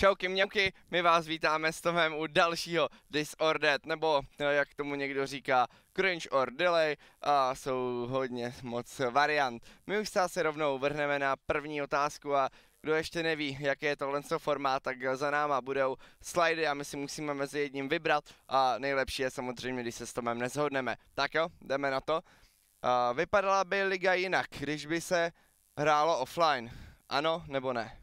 Čau mňauky, my vás vítáme s Tomem u dalšího Disordered, nebo eh, jak tomu někdo říká, Cringe or Delay a jsou hodně moc variant. My už se rovnou vrhneme na první otázku a kdo ještě neví, jaký je tohle formát, tak za náma budou slidy a my si musíme mezi jedním vybrat a nejlepší je samozřejmě, když se s Tomem nezhodneme. Tak jo, jdeme na to. A vypadala by liga jinak, když by se hrálo offline. Ano nebo ne?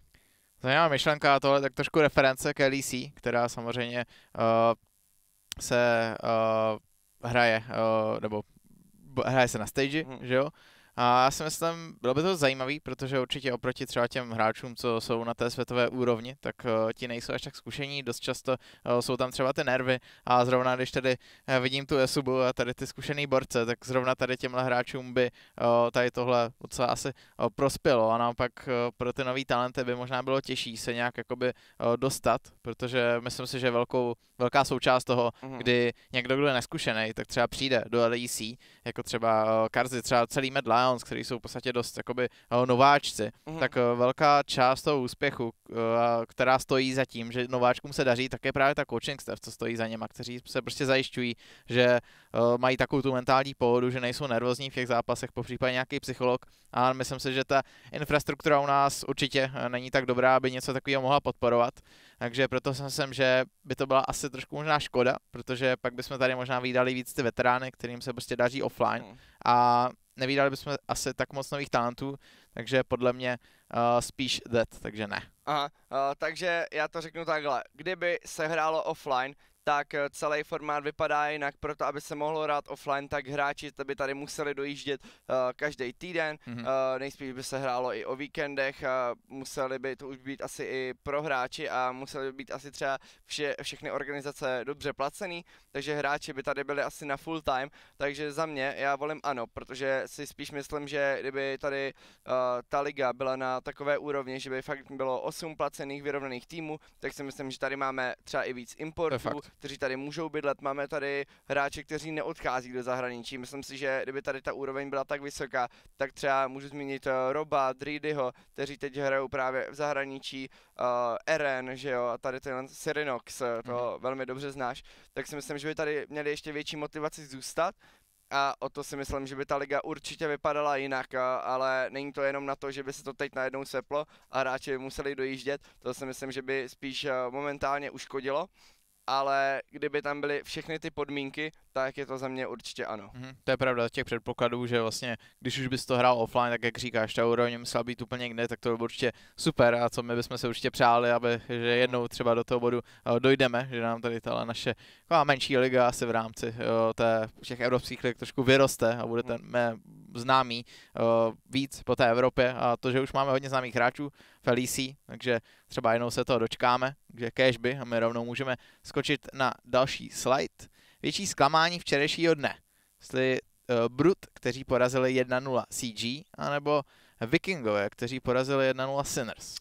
Zajímavá no myšlenka a tohle tak trošku reference k LEC, která samozřejmě uh, se uh, hraje, uh, nebo hraje se na stage, mm. že jo? A já si myslím, bylo by to zajímavý, protože určitě oproti třeba těm hráčům, co jsou na té světové úrovni, tak uh, ti nejsou až tak zkušení, dost často uh, jsou tam třeba ty nervy a zrovna když tady uh, vidím tu esubu a tady ty zkušený borce, tak zrovna tady těmhle hráčům by uh, tady tohle docela asi uh, prospělo a naopak uh, pro ty nový talenty by možná bylo těžší se nějak jakoby uh, dostat, protože myslím si, že velkou, velká součást toho, mm-hmm. kdy někdo, kdo je neskušený, tak třeba přijde do LEC, jako třeba uh, Karzi, třeba celý medla, Browns, kteří jsou v podstatě dost jakoby eh, nováčci, mm-hmm. tak eh, velká část toho úspěchu, eh, která stojí za tím, že nováčkům se daří, tak je právě ta coaching staff, co stojí za něma, kteří se prostě zajišťují, že mají takovou tu mentální pohodu, že nejsou nervózní v těch zápasech, po případě nějaký psycholog. A myslím si, že ta infrastruktura u nás určitě není tak dobrá, aby něco takového mohla podporovat. Takže proto jsem sem, že by to byla asi trošku možná škoda, protože pak bychom tady možná vydali víc ty veterány, kterým se prostě daří offline. Mhm. A nevídali bychom asi tak moc nových talentů, takže podle mě uh, spíš dead, takže ne. Aha, uh, takže já to řeknu takhle. Kdyby se hrálo offline, tak eh, celý formát vypadá jinak, proto aby se mohlo hrát offline, tak hráči by tady museli dojíždět uh, eh, každý týden, mm-hmm. uh, nejspíš by se hrálo i o víkendech, uh, museli by to už být asi i pro hráči a museli by být asi třeba vše, všechny organizace dobře placený, takže hráči by tady byli asi na full time, takže za mě já volím ano, protože si spíš myslím, že kdyby tady uh, ta liga byla na takové úrovni, že by fakt bylo 8 placených vyrovnaných týmů, tak si myslím, že tady máme třeba i víc importů, kteří tady můžou bydlet, máme tady hráče, kteří neodchází do zahraničí. Myslím si, že kdyby tady ta úroveň byla tak vysoká, tak třeba můžu zmínit eh, Roba, Dridyho, kteří teď hrajou právě v zahraničí, uh, Eren, že jo, a tady ten Serinox, eh, to mm-hmm. velmi dobře znáš, tak si myslím, že by tady měli ještě větší motivaci zůstat, a o to si myslím, že by ta liga určitě vypadala jinak, ale není to jenom na to, že by se to teď najednou seplo a hráči by museli dojíždět, to si myslím, že by spíš momentálně uškodilo ale kdyby tam byly všechny ty podmínky, tak je to za mě určitě ano. Mm, to je pravda, těch předpokladů, že vlastně, když už bys to hrál offline, tak jak říkáš, ta úroveň musela být úplně někde, tak to bylo určitě super a co my bychom se určitě přáli, aby, že jednou třeba do toho bodu eh, dojdeme, že nám tady ta naše menší liga asi v rámci jo, eh, té, těch evropských lig trošku vyroste a bude mm-hmm známí uh, eh, víc po té Evropě a to, že už máme hodně známých hráčů Felisi, takže třeba jednou se toho dočkáme, takže cash by a my rovnou můžeme skočit na další slide. Větší zklamání včerejšího dne, jestli uh, Brut, kteří porazili 1-0 CG, anebo Vikingové, kteří porazili 1-0 Sinners.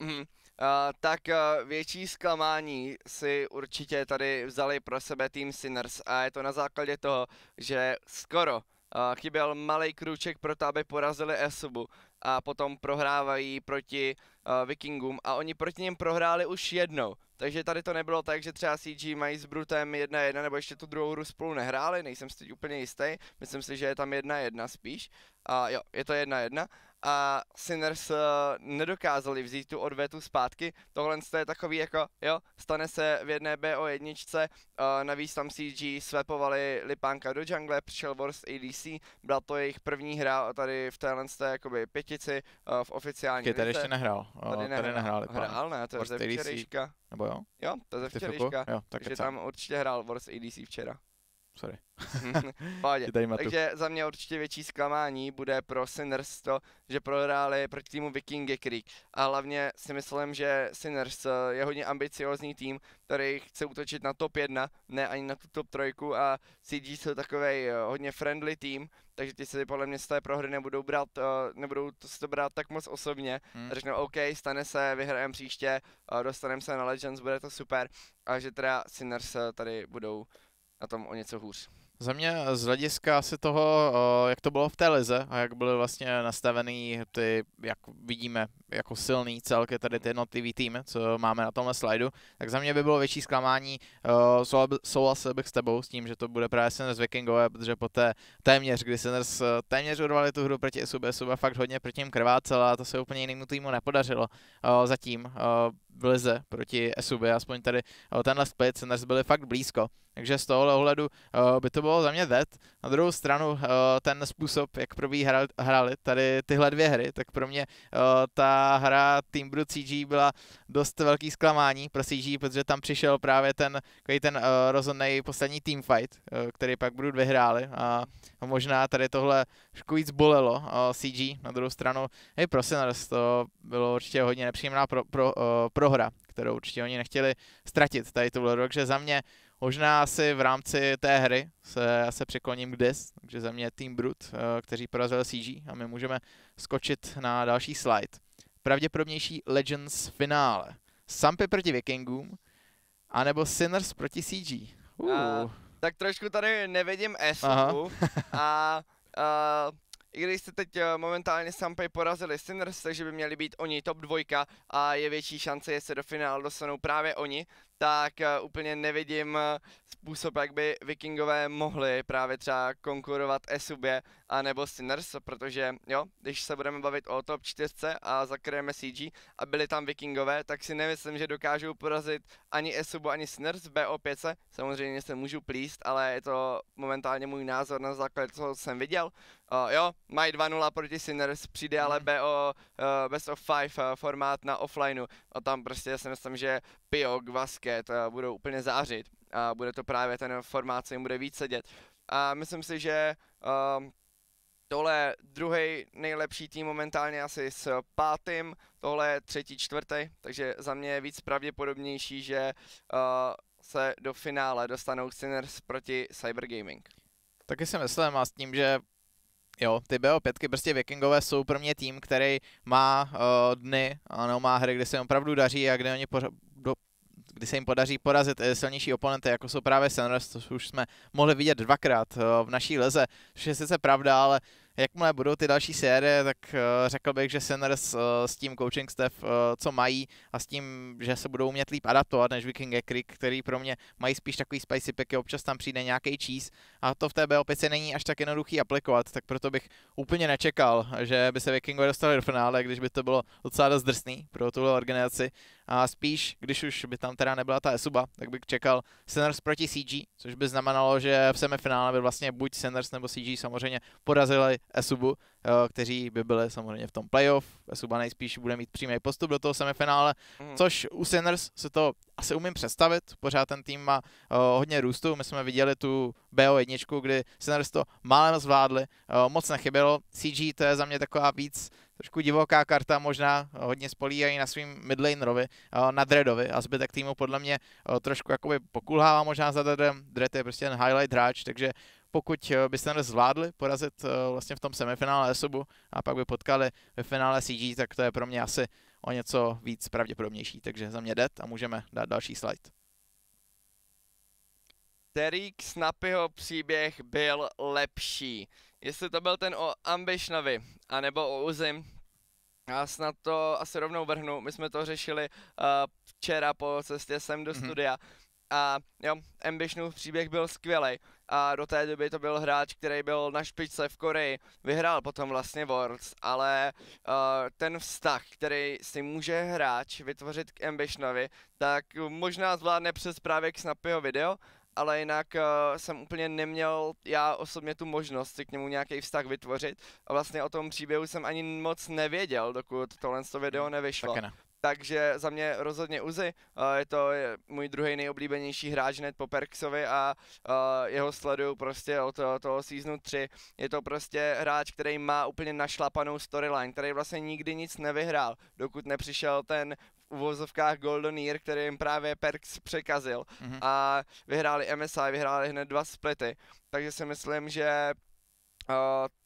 Mm-hmm. Uh, tak uh, větší zklamání si určitě tady vzali pro sebe tým Sinners a je to na základě toho, že skoro chyběl malý kruček pro to, aby porazili Esubu a potom prohrávají proti uh, Vikingům a oni proti ním prohráli už jednou. Takže tady to nebylo tak, že třeba CG mají s Brutem 1-1 nebo ještě tu druhou hru spolu nehráli, nejsem si teď úplně jistý, myslím si, že je tam 1-1 spíš. A jo, je to 1-1 a Sinners uh, nedokázali vzít tu odvetu zpátky. Tohle je takový jako, jo, stane se v jedné BO1, uh, eh, navíc tam CG svepovali Lipánka do jungle, přišel Wars ADC, byla to jejich první hra tady v téhle té, jakoby pětici uh, v oficiální Kdy tady ještě nehrál, tady nehrál, tady nehrál Lipánk. Hrál, ne, to je ze včerejška. Nebo jo? Jo, to je ze včerejška, jo, tak že tam určitě hrál Wars ADC včera sorry. Takže za mě určitě větší zklamání bude pro Sinners to, že prohráli proti týmu Vikingy Creek. A hlavně si myslím, že Sinners eh, je hodně ambiciozní tým, který chce útočit na top 1, ne ani na tu top 3 a CG jsou takový eh, hodně friendly tým, takže ty se podle mě z té prohry nebudou brát, eh, nebudou to, si to brát tak moc osobně. Hmm. Řeknou OK, stane se, vyhrajeme příště, dostaneme se na Legends, bude to super. A že teda Sinners tady budou na tom o něco hůř. Za mě z hlediska asi toho, jak to bylo v té lize a jak byly vlastně nastavený ty, jak vidíme, jako silný celky tady ty jednotlivý týmy, co máme na tomhle slajdu, tak za mě by bylo větší zklamání. Souhlasil bych s tebou s tím, že to bude právě Sinners Vikingové, protože poté téměř, kdy Sinners téměř urvali tu hru proti SUB, a fakt hodně proti ním krvácela a to se úplně jinému týmu nepodařilo zatím v lize proti SUB, aspoň tady tenhle split Sinners byli fakt blízko takže z tohohle ohledu uh, by to bylo za mě dead. Na druhou stranu uh, ten způsob, jak probíhá hráli hrali tady tyhle dvě hry, tak pro mě uh, ta hra Team Brew CG byla dost velký zklamání pro CG, protože tam přišel právě ten, ten uh, rozhodný poslední teamfight, uh, který pak budou vyhráli a možná tady tohle trošku víc bolelo uh, CG. Na druhou stranu, hej, Prosiners, to bylo určitě hodně nepříjemná pro, pro, uh, prohra, kterou určitě oni nechtěli ztratit tady tuhle rok, že za mě Možná asi v rámci té hry se, se překloním k DIS, takže za mě Team Brut, eh, kteří porazil CG a my můžeme skočit na další slide. Pravděpodobnější Legends finále. Sampy proti Vikingům, anebo Sinners proti CG. Eh, uh. A, tak trošku tady nevidím s a, a eh, i když se teď momentálně Sampy porazili Sinners, takže by měli být oni top dvojka a je větší šance, že se do finále dostanou právě oni, tak uh, úplně nevidím eh, způsob, jak by vikingové mohli právě třeba konkurovat Esubě a nebo Sinners, protože jo, když se budeme bavit o top 4 a zakryjeme CG a byli tam vikingové, tak si nemyslím, že dokážou porazit ani Esubu, ani Sinners v BO5, samozřejmě se můžu plíst, ale je to momentálně můj názor na základě toho, co jsem viděl. Uh, jo, mají 2-0 proti Sinners, přijde ale mhm. BO uh, Best of 5 uh, formát na offlineu a tam prostě si myslím, že Piok, Vasquez budou úplně zářit a bude to právě ten formát, co jim bude víc sedět. A myslím si, že um, tohle druhý nejlepší tým momentálně asi s pátým, tohle je třetí, čtvrtý, takže za mě je víc pravděpodobnější, že uh, se do finále dostanou Sinners proti Cybergaming. Taky si myslím a s tím, že Jo, ty BO5, prostě Vikingové jsou pro mě tým, který má uh, dny, ano, má hry, kde se jim opravdu daří a kde oni kdy se jim podaří porazit eh, silnější oponenty, jako jsou právě Senres, což už jsme mohli vidět dvakrát eh, v naší leze, což je sice pravda, ale jakmile budou ty další série, tak eh, řekl bych, že Sinners eh, s tím coaching staff, eh, co mají a s tím, že se budou umět líp adaptovat než Viking Creek, který pro mě mají spíš takový spicy packy, občas tam přijde nějaký cheese a to v té B opice není až tak jednoduchý aplikovat, tak proto bych úplně nečekal, že by se Vikingové dostali do finále, když by to bylo docela dost drsný pro tuhle organizaci a spíš, když už by tam teda nebyla ta Esuba, tak bych čekal Sinners proti CG, což by znamenalo, že v semifinále by vlastně buď Sinners nebo CG samozřejmě porazili Esubu, kteří by byli samozřejmě v tom playoff. Esuba nejspíš bude mít přímý postup do toho semifinále, mm. což u Sinners se to asi umím představit. Pořád ten tým má eh, hodně růstu. My jsme viděli tu BO1, kdy Sinners to málem zvládli, eh, moc nechybělo. CG to je za mě taková víc trošku divoká karta, možná eh, hodně spolíhají na svým midlanerovi, na Dredovi a zbytek týmu podle mě trošku jakoby pokulhává možná za Dreadem. Dread je prostě ten highlight hráč, takže pokud eh, by Standard zvládli porazit eh, vlastně v tom semifinále Esobu a pak by potkali ve finále CG, tak to je pro mě asi o něco víc pravděpodobnější. Takže za mě det a můžeme dát další slide. Terry Snapyho příběh byl lepší. Jestli to byl ten o Ambišnovi, anebo o Uzim, já snad to asi rovnou vrhnu. My jsme to řešili uh, včera po cestě sem do mm-hmm. studia. A jo, Ambišnův příběh byl skvělý a do té doby to byl hráč, který byl na špičce v Koreji, vyhrál potom vlastně Worlds, ale uh, ten vztah, který si může hráč vytvořit k Ambitionovi, tak možná zvládne přes právě k Snappyho video, ale jinak uh, jsem úplně neměl já osobně tu možnost si k němu nějaký vztah vytvořit a vlastně o tom příběhu jsem ani moc nevěděl, dokud tohle video hmm, nevyšlo. ne takže za mě rozhodně Uzi, eh, je to můj druhý nejoblíbenější hráč hned po Perksovi a eh, jeho sleduju prostě od toho, eh, toho seasonu 3. Je to prostě hráč, který má úplně našlapanou storyline, který vlastně nikdy nic nevyhrál, dokud nepřišel ten uvozovkách Golden Year, který jim právě Perks překazil. Mm-hmm. A vyhráli MSI, vyhráli hned dva splity. Takže si myslím, že uh,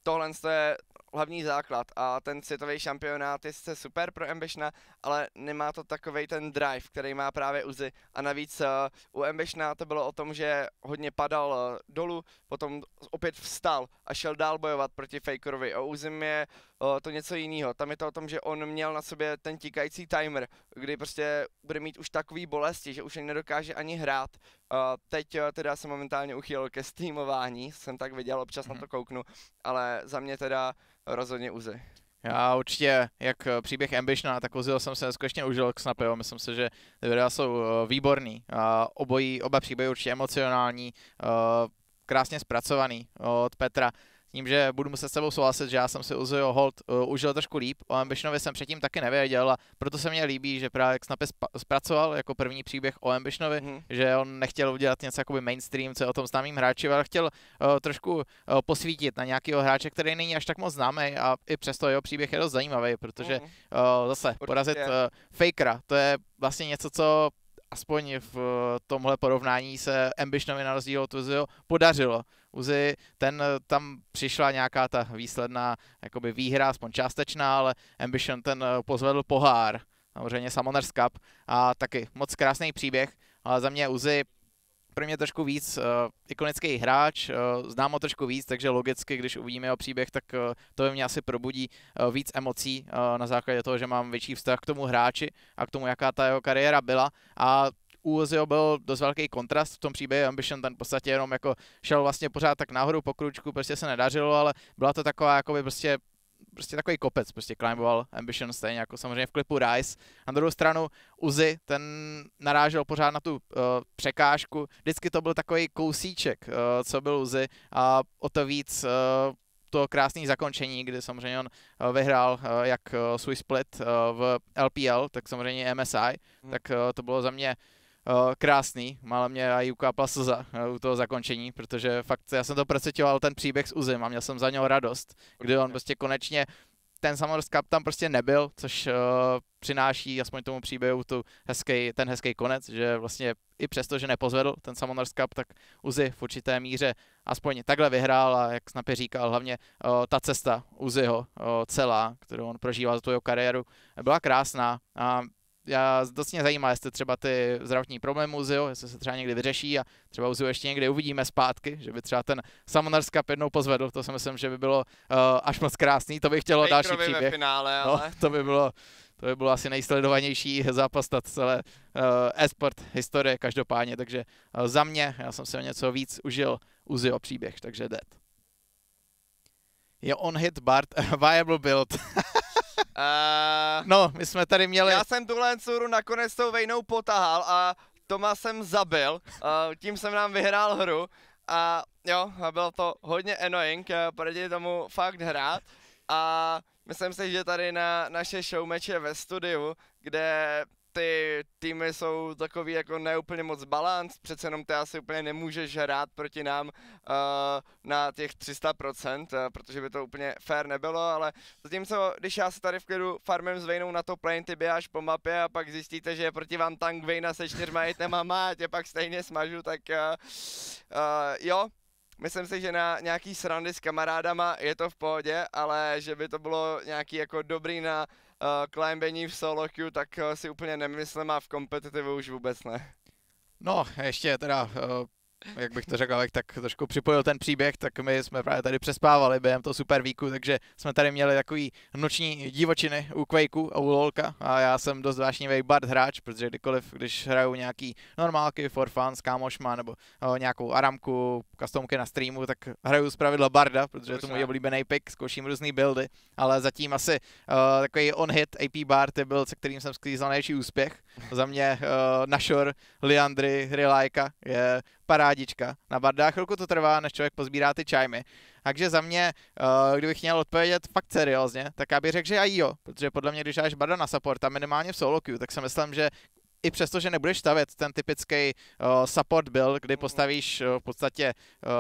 tohle je hlavní základ a ten světový šampionát je sice super pro Ambitiona, ale nemá to takový ten drive, který má právě Uzi a navíc eh, u Ambitiona to bylo o tom, že hodně padal eh, dolů, potom opět vstal a šel dál bojovat proti Fakerovi. O Uzi je o, to něco jiného. Tam je to o tom, že on měl na sobě ten tikající timer, kdy prostě bude mít už takový bolesti, že už ani nedokáže ani hrát. O, teď o, teda se momentálně uchýlil ke streamování, jsem tak viděl, občas mm-hmm. na mhm. to kouknu, ale za mě teda rozhodně Uzi. Já určitě, jak eh, příběh Ambition, tak Uzil jsem se skutečně užil k jo. Myslím si, že ty videa jsou eh, výborný. Obojí, oba příběhy určitě emocionální, eh, krásně zpracovaný od Petra tím, že budu muset s sebou souhlasit, že já jsem si Uzio Hold uh, užil trošku líp, o Ambitionovi jsem předtím taky nevěděl a proto se mně líbí, že právě jak Snapy zpracoval jako první příběh o Ambitionovi, mm-hmm. že on nechtěl udělat něco jakoby mainstream, co je o tom známým hráči, ale chtěl uh, trošku uh, posvítit na nějakého hráče, který není až tak moc známý a i přesto jeho příběh je dost zajímavý, protože mm-hmm. uh, zase Určitě. porazit uh, Fakera, to je vlastně něco, co aspoň v eh, tomhle porovnání se Ambitionovi na rozdíl od Uziho podařilo. Uzi, ten eh, tam přišla nějaká ta výsledná jakoby výhra, aspoň částečná, ale Ambition ten eh, pozvedl pohár, samozřejmě Summoners Cup a taky moc krásný příběh, ale za mě Uzi pro mě trošku víc uh, ikonický hráč, uh, znám ho trošku víc, takže logicky, když uvidíme jeho příběh, tak uh, to ve mě asi probudí uh, víc emocí uh, na základě toho, že mám větší vztah k tomu hráči a k tomu, jaká ta jeho kariéra byla. A u Ozio byl dost velký kontrast v tom příběhu Ambition, ten v podstatě jenom jako šel vlastně pořád tak nahoru po kručku, prostě se nedařilo, ale byla to taková jakoby prostě prostě takový kopec, prostě climboval Ambition stejně jako samozřejmě v klipu Rise. Na druhou stranu Uzi, ten narážel pořád na tu uh, překážku, vždycky to byl takový kousíček, uh, co byl Uzi a o to víc uh, to krásné zakončení, kdy samozřejmě on uh, vyhrál uh, jak uh, svůj split v LPL, tak samozřejmě MSI, hmm. tak to bylo za mě Eh, krásný, málem mě i ukápla slza eh, u toho zakončení, protože fakt já jsem to precitoval ten příběh s Uzim a měl jsem za něho radost, kdy on prostě konečně ten Summer's Cup tam prostě nebyl, což uh, přináší aspoň tomu příběhu tu hezký, ten hezký konec, že vlastně i přesto, že nepozvedl ten Summer's Cup, tak Uzi v určité míře aspoň takhle vyhrál a jak Snapy říkal, hlavně uh, ta cesta Uziho uh, celá, kterou on prožíval za tu jeho kariéru, byla krásná a já, dost mě zajímá, jestli třeba ty zdravotní problémy u jestli se třeba někdy vyřeší a třeba u ještě někdy uvidíme zpátky, že by třeba ten Summoners Cup jednou pozvedl, to si myslím, že by bylo uh, až moc krásný, to by chtělo další příběh. Finále, no, ale... no, to by bylo to by bylo asi nejsledovanější zápas na celé uh, e-sport historie každopádně, takže uh, za mě, já jsem si o něco víc užil u ZIO příběh, takže dead. Je on hit Bart, viable build. Uh, no, my jsme tady měli... Já jsem tuhle suru nakonec tou vejnou potahal a Toma jsem zabil, uh, tím jsem nám vyhrál hru a jo, bylo to hodně annoying eh, proti tomu fakt hrát a myslím si, že tady na naše show meče ve studiu, kde ty týmy jsou takový jako neúplně moc balanc, přece jenom ty asi úplně nemůžeš hrát proti nám uh, na těch 300%, eh, protože by to úplně fair nebylo, ale zatímco, když já se tady v klidu farmem s Vejnou na to plane, ty běháš po mapě a pak zjistíte, že je proti vám tank Vejna se čtyřma itema má a tě pak stejně smažu, tak uh, uh, jo, Myslím si, že na nějaký srandy s kamarádama je to v pohodě, ale že by to bylo nějaký jako dobrý na Eh, climbení v solo queue, tak eh, si úplně nemyslím a v kompetitivu už vůbec ne. No, ještě teda eh, jak bych to řekl, jak tak trošku připojil ten příběh, tak my jsme právě tady přespávali během toho super víku, takže jsme tady měli takový noční divočiny u Quakeu a u Lolka a já jsem dost vášnivý bard hráč, protože kdykoliv, když hraju nějaký normálky for fun s kámošma nebo o, eh, nějakou aramku, customky na streamu, tak hraju pravidla barda, protože je to můj oblíbený pick, zkouším různé buildy, ale zatím asi o, eh, takový on-hit AP bard je byl, se kterým jsem sklízal největší úspěch, za mě uh, Našor, Liandry, Rilajka je parádička. Na bardách Chvilku to trvá, než člověk pozbírá ty čajmy. Takže za mě, uh, kdybych měl odpovědět fakt seriózně, tak já bych řekl, že jo, protože podle mě, když dáš barda na support a minimálně v solo queue, tak si myslím, že i přesto, že nebudeš stavět ten typický uh, support build, kdy postavíš uh, v podstatě uh,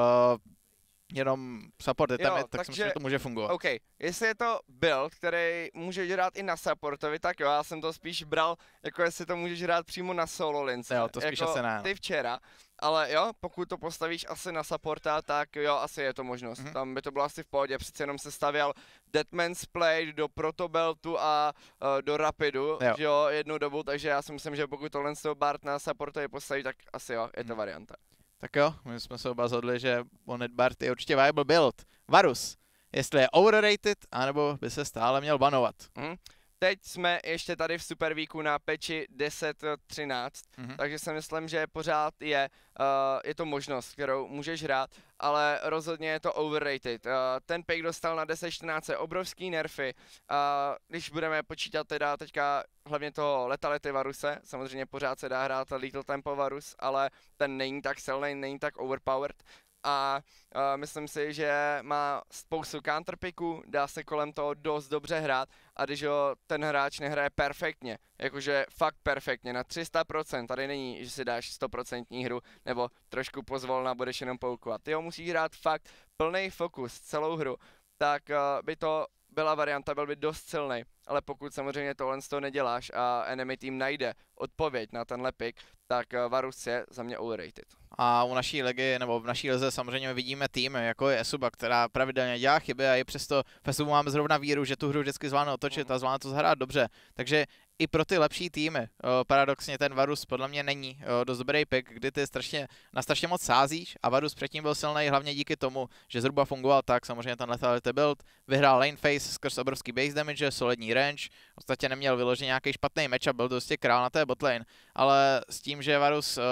jenom supporty, tam jo, je, tak takže, si myslím, že to může fungovat. OK, jestli je to build, který může hrát i na supportovi, tak jo, já jsem to spíš bral, jako jestli to můžeš hrát přímo na solo lince. Jo, to spíš jako asi ne. No. Ty včera, ale jo, pokud to postavíš asi na supporta, tak jo, asi je to možnost. Mm-hmm. Tam by to bylo asi v pohodě, přece jenom se stavěl Deadman's Play do Protobeltu a uh, do Rapidu, jo. Že jo, jednu dobu, takže já si myslím, že pokud tohle z toho Bart na supporta je postaví, tak asi jo, je to mm-hmm. varianta. Tak jo, my jsme se oba zhodli, že Bart je určitě viable build. Varus, jestli je overrated, anebo by se stále měl banovat. Mm teď jsme ještě tady v Supervíku na peči 10.13, mm-hmm. takže si myslím, že pořád je, uh, je to možnost, kterou můžeš hrát, ale rozhodně je to overrated. Uh, ten pick dostal na 10.14 obrovský nerfy, uh, když budeme počítat teda teďka hlavně toho letality Varuse, samozřejmě pořád se dá hrát Little Tempo Varus, ale ten není tak silný, není tak overpowered, a uh, myslím si, že má spoustu counterpicků, dá se kolem toho dost dobře hrát a když ho ten hráč nehraje perfektně, jakože fakt perfektně, na 300%, tady není, že si dáš 100% hru nebo trošku pozvolna budeš jenom poukovat, ty ho musíš hrát fakt plný fokus celou hru, tak uh, by to byla varianta, byl by dost silný, ale pokud samozřejmě tohle z toho neděláš a enemy tým najde odpověď na tenhle pick, tak eh, Varus je za mě overrated a u naší ligy, nebo v naší lize samozřejmě vidíme týmy, jako je Esuba, která pravidelně dělá chyby a i přesto v Esubu máme zrovna víru, že tu hru vždycky zvládne otočit a zvládne to zahrát dobře. Takže i pro ty lepší týmy, eh, paradoxně ten Varus podle mě není eh, dost dobrý pick, kdy ty strašně, na strašně moc sázíš a Varus předtím byl silný hlavně díky tomu, že zhruba fungoval tak, samozřejmě ten letality build, vyhrál lane face skrz obrovský base damage, solidní range, v podstatě neměl vyloženě nějaký špatný meč a byl dosti král na té botlane, ale s tím, že Varus eh,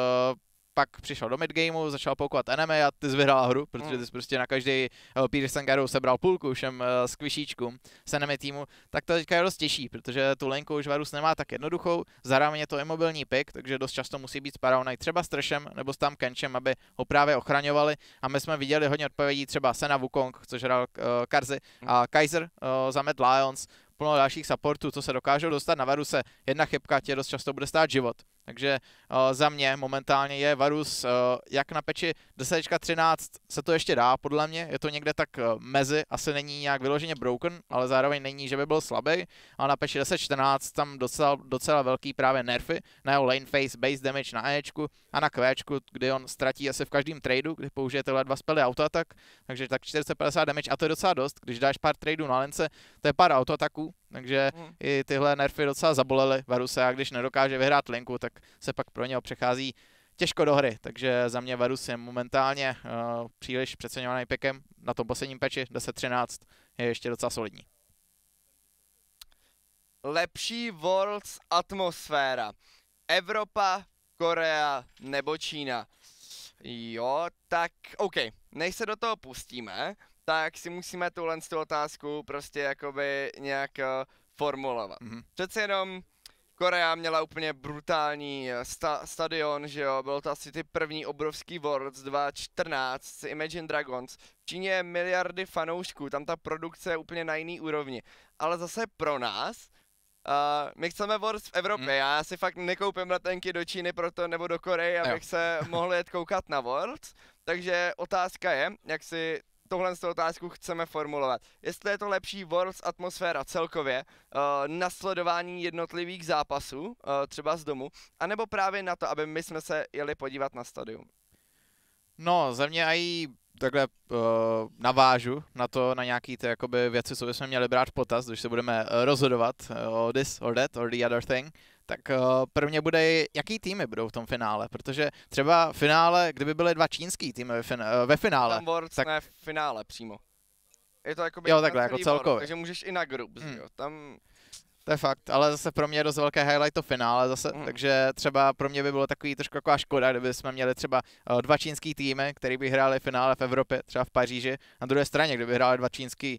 pak přišel do midgameu, začal poukovat anime a ty zvyhrál hru, protože hmm. ty jsi prostě na každý uh, eh, Garou sebral půlku všem uh, eh, skvišíčkům s anime týmu, tak to teďka je dost těžší, protože tu lenku už Varus nemá tak jednoduchou, zároveň je to imobilní pick, takže dost často musí být Paraonite třeba s Trashem nebo s tam Kenčem, aby ho právě ochraňovali a my jsme viděli hodně odpovědí třeba Sena Wukong, což hrál uh, Karzy hmm. a Kaiser uh, za Mad Lions, plno dalších supportů, co se dokážou dostat na Varuse, jedna chybka tě dost často bude stát život. Takže uh, za mě momentálně je Varus uh, jak na peči 10.13 se to ještě dá, podle mě, je to někde tak uh, mezi, asi není nějak vyloženě broken, ale zároveň není, že by byl slabý, ale na peči 10.14 tam docela, docela velký právě nerfy na jeho lane face, base damage na Ečku a na Qčku, kdy on ztratí asi v každém tradu, kdy použije tyhle dva spely autoatak, takže tak 450 damage a to je docela dost, když dáš pár tradeů na lence, to je pár autoataků, takže hmm. i tyhle nerfy docela zabolely Varuse a když nedokáže vyhrát linku, tak se pak pro něho přechází těžko do hry, takže za mě Varus je momentálně uh, příliš přeceňovaný pekem. Na tom posledním peči 10-13 je ještě docela solidní. Lepší Worlds atmosféra. Evropa, Korea nebo Čína. Jo, tak OK, než se do toho pustíme, tak si musíme tuhle tu otázku prostě jakoby nějak eh, formulovat. Mm-hmm. Přece jenom Korea měla úplně brutální eh, sta- stadion, že jo, byl to asi ty první obrovský Worlds 2014 s Imagine Dragons. V Číně je miliardy fanoušků, tam ta produkce je úplně na jiný úrovni. Ale zase pro nás, Uh, my chceme Wars v Evropě, mm. já si fakt nekoupím letenky do Číny proto, nebo do Koreje, abych jo. se mohl jet koukat na Worlds. Takže otázka je, jak si tohle z otázku chceme formulovat. Jestli je to lepší Worlds atmosféra celkově, uh, nasledování jednotlivých zápasů, uh, třeba z domu, anebo právě na to, aby my jsme se jeli podívat na stadium. No, ze mě i takhle uh, navážu na to, na nějaký ty jakoby věci, co bychom měli brát v potaz, když se budeme rozhodovat uh, o this or that or the other thing tak uh, eh, prvně bude, jaký týmy budou v tom finále, protože třeba v finále, kdyby byly dva čínský týmy ve, fin, uh, ve finále. Tam board, tak... ne, v finále přímo. Je to jako jo, takhle, jako celkově. Board, takže můžeš i na group, hmm. jo. Tam to je fakt, ale zase pro mě je dost velké highlight to finále zase, mm. takže třeba pro mě by bylo takový trošku jako škoda, kdyby jsme měli třeba eh, dva čínský týmy, který by hráli finále v Evropě, třeba v Paříži. Na druhé straně, kdyby hráli dva čínský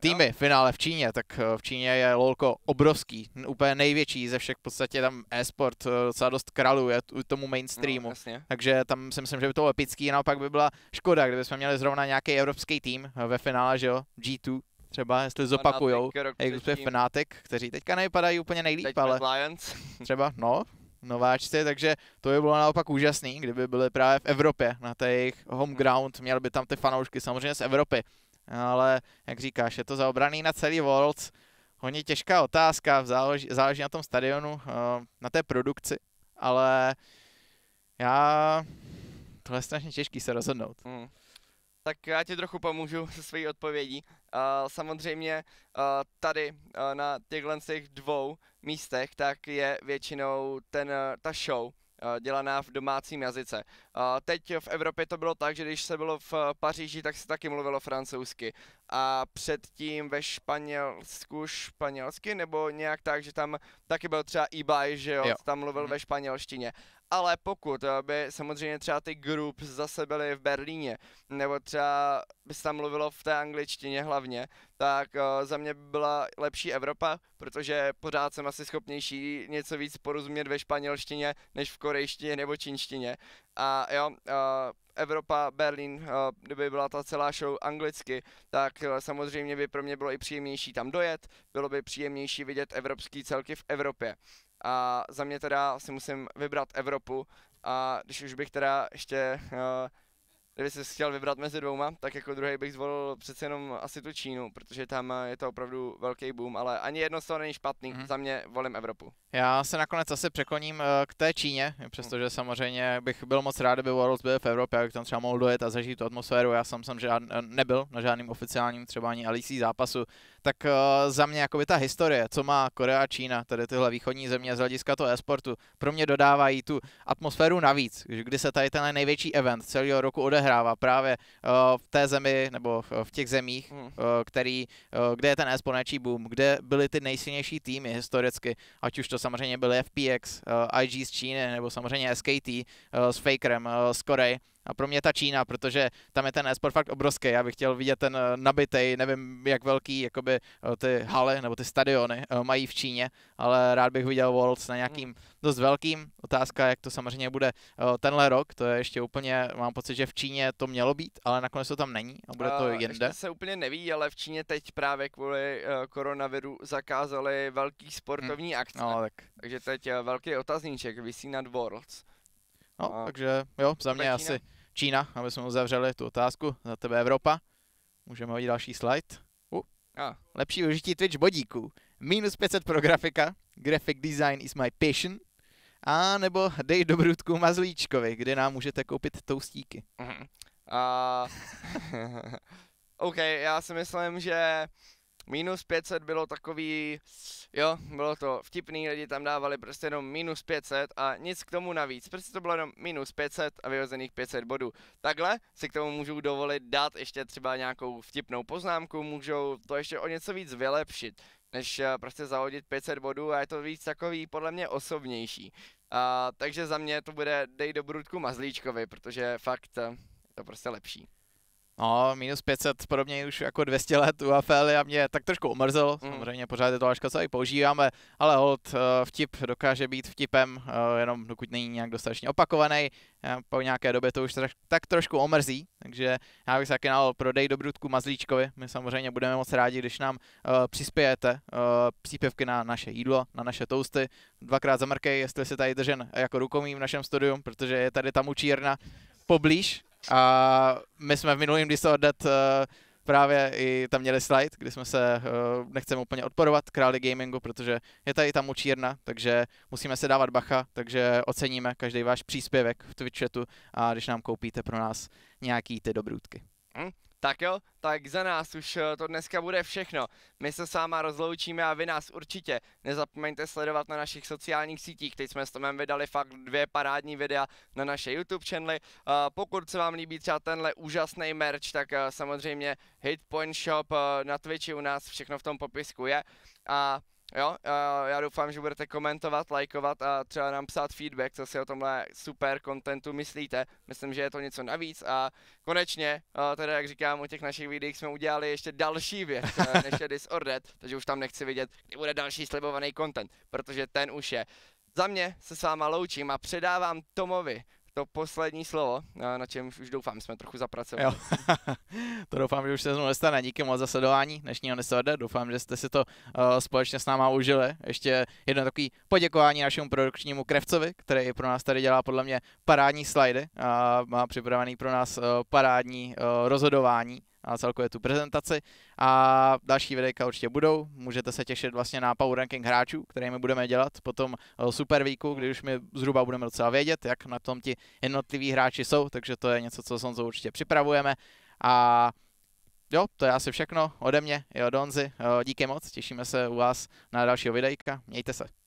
týmy no. finále v Číně, tak eh, v Číně je lolko obrovský, úplně největší ze všech, v podstatě tam e-sport eh, docela dost kraluje tomu mainstreamu, no, takže tam si myslím, že by to bylo epický, naopak by byla škoda, kdyby jsme měli zrovna nějaký evropský tým ve finále, že jo, G2, třeba, jestli zopakujou, existuje Fnatic, kteří teďka nevypadají úplně nejlíp, Teď ale Lions. třeba, no, nováčci, takže to by bylo naopak úžasný, kdyby byli právě v Evropě, na té jejich home hmm. ground, měl by tam ty fanoušky samozřejmě z Evropy, ale jak říkáš, je to zaobraný na celý Worlds, hodně těžká otázka, záleží, záleží na tom stadionu, eh, na té produkci, ale já, tohle je strašně těžký se rozhodnout. Mm. Tak já ti trochu pomůžu se svojí odpovědí. Uh, samozřejmě uh, tady uh, na těchhle těch dvou místech tak je většinou ten, uh, ta show, dělaná v domácím jazyce. Teď v Evropě to bylo tak, že když se bylo v Paříži, tak se taky mluvilo francouzsky a předtím ve Španělsku španělsky, nebo nějak tak, že tam taky byl třeba eBay, že jo, jo. tam mluvil mm. ve španělštině. Ale pokud by samozřejmě třeba ty group zase byly v Berlíně, nebo třeba by se tam mluvilo v té angličtině hlavně, tak eh, za mě byla lepší Evropa, protože pořád jsem asi schopnější něco víc porozumět ve španělštině než v korejštině nebo čínštině. A jo, eh, Evropa, Berlín, eh, kdyby byla ta celá show anglicky, tak eh, samozřejmě by pro mě bylo i příjemnější tam dojet, bylo by příjemnější vidět evropský celky v Evropě. A za mě teda si musím vybrat Evropu a když už bych teda ještě eh, kdyby se chtěl vybrat mezi dvouma, tak jako druhý bych zvolil přece jenom asi tu Čínu, protože tam eh, je to opravdu velký boom, ale ani jedno z toho není špatný, mm. za mě volím Evropu. Já se nakonec asi překloním eh, k té Číně, přestože samozřejmě bych byl moc rád, kdyby Worlds byl v Evropě, abych tam třeba mohl dojet a zažít tu atmosféru. Já jsem jsem žád, eh, nebyl na žádným oficiálním třeba ani LEC zápasu, tak za mě jakoby ta historie, co má Korea a Čína, tedy tyhle východní země z hlediska toho e-sportu, pro mě dodávají tu atmosféru navíc, kdy se tady ten největší event celého roku odehrává odehrává právě eh, v té zemi nebo v těch zemích, hmm. Eh, který, eh, kde je ten exponenční boom, kde byly ty nejsilnější týmy historicky, ať už to samozřejmě byly FPX, IG z Číny nebo samozřejmě SKT s Fakerem z Koreji, a pro mě ta Čína, protože tam je ten e-sport fakt obrovský. Já bych chtěl vidět ten eh, nabitej, nevím jak velký jakoby eh, ty haly nebo ty stadiony eh, mají v Číně, ale rád bych viděl Worlds na nějakým hmm. dost velkým. Otázka, jak to samozřejmě bude tenhle rok, to je ještě úplně, mám pocit, že v Číně to mělo být, ale nakonec to tam není a bude to jinde. Ještě se úplně neví, ale v Číně teď právě kvůli koronaviru zakázali velký sportovní hmm. akce. No, tak. Takže teď velký otazníček vysí nad Worlds. No, a takže jo, za mě asi Čína, aby jsme uzavřeli tu otázku. Za tebe Evropa. Můžeme hodit další slide. Uh. A. Lepší využití Twitch bodíků. Minus 500 pro grafika. Graphic design is my passion. A nebo dej do Brudku Mazlíčkovi, kde nám můžete koupit toustíky. Uh-huh. Uh, OK, já si myslím, že Minus 500 bylo takový, jo, bylo to vtipný, lidi tam dávali prostě jenom minus 500 a nic k tomu navíc. Prostě to bylo jenom minus 500 a vyhozených 500 bodů. Takhle si k tomu můžou dovolit dát ještě třeba nějakou vtipnou poznámku, můžou to ještě o něco víc vylepšit, než eh, prostě zahodit 500 bodů a je to víc takový podle mě osobnější. A, takže za mě to bude dej do brudku mazlíčkovi, protože fakt eh, je to prostě lepší. No, minus 500, podobně už jako 200 let u AFL a mě tak trošku omrzel. mm. samozřejmě pořád je to Aška, co i používáme, ale hold, eh, vtip dokáže být vtipem, eh, jenom dokud není nějak dostatečně opakovaný, eh, po nějaké době to už tak trošku omrzí, takže já bych se taky prodej Dobrudku Mazlíčkovi, my samozřejmě budeme moc rádi, když nám uh, přispějete uh, příspěvky na naše jídlo, na naše toasty, dvakrát zamrkej, jestli se tady držen jako rukomí v našem studiu, protože je tady tam učírna poblíž, a my jsme v minulém Disordered eh, Dead právě i tam měli slide, kdy jsme se, eh, nechceme úplně odporovat králi gamingu, protože je tady tam učírna, takže musíme se dávat bacha, takže oceníme každý váš příspěvek v Twitchetu a když nám koupíte pro nás nějaký ty dobrůdky. Hmm. Tak jo, tak za nás už eh, to dneska bude všechno. My se s váma rozloučíme a vy nás určitě nezapomeňte sledovat na našich sociálních sítích. Teď jsme s Tomem vydali fakt dvě parádní videa na naše YouTube channely. Eh, pokud se vám líbí třeba tenhle úžasný merch, tak eh, samozřejmě Hitpoint Shop na Twitchi u nás všechno v tom popisku je. A Jo, já doufám, že budete komentovat, lajkovat a třeba nám psát feedback, co si o tomhle super kontentu myslíte. Myslím, že je to něco navíc a konečně, teda jak říkám, u těch našich videí, jsme udělali ještě další věc, než je Disordered, takže už tam nechci vidět, kdy bude další slibovaný content, protože ten už je. Za mě se s váma loučím a předávám Tomovi to poslední slovo, eh, na čem už doufám, jsme trochu zapracovali. Jo. to doufám, že už se znovu nestane. Díky moc za sledování dnešního Nesvede. Doufám, že jste si to uh, společně s náma užili. Ještě jedno takové poděkování našemu produkčnímu Krevcovi, který pro nás tady dělá podle mě parádní slajdy a má připravený pro nás uh, parádní uh, rozhodování a celkově tu prezentaci. A další videjka určitě budou. Můžete se těšit vlastně na power ranking hráčů, které my budeme dělat potom eh, super víku, kdy už my zhruba budeme docela vědět, jak na tom ti jednotliví hráči jsou, takže to je něco, co Honzou určitě připravujeme. A jo, to je asi všechno ode mě i od Honzy. Eh, díky moc, těšíme se u vás na dalšího videjka. Mějte se.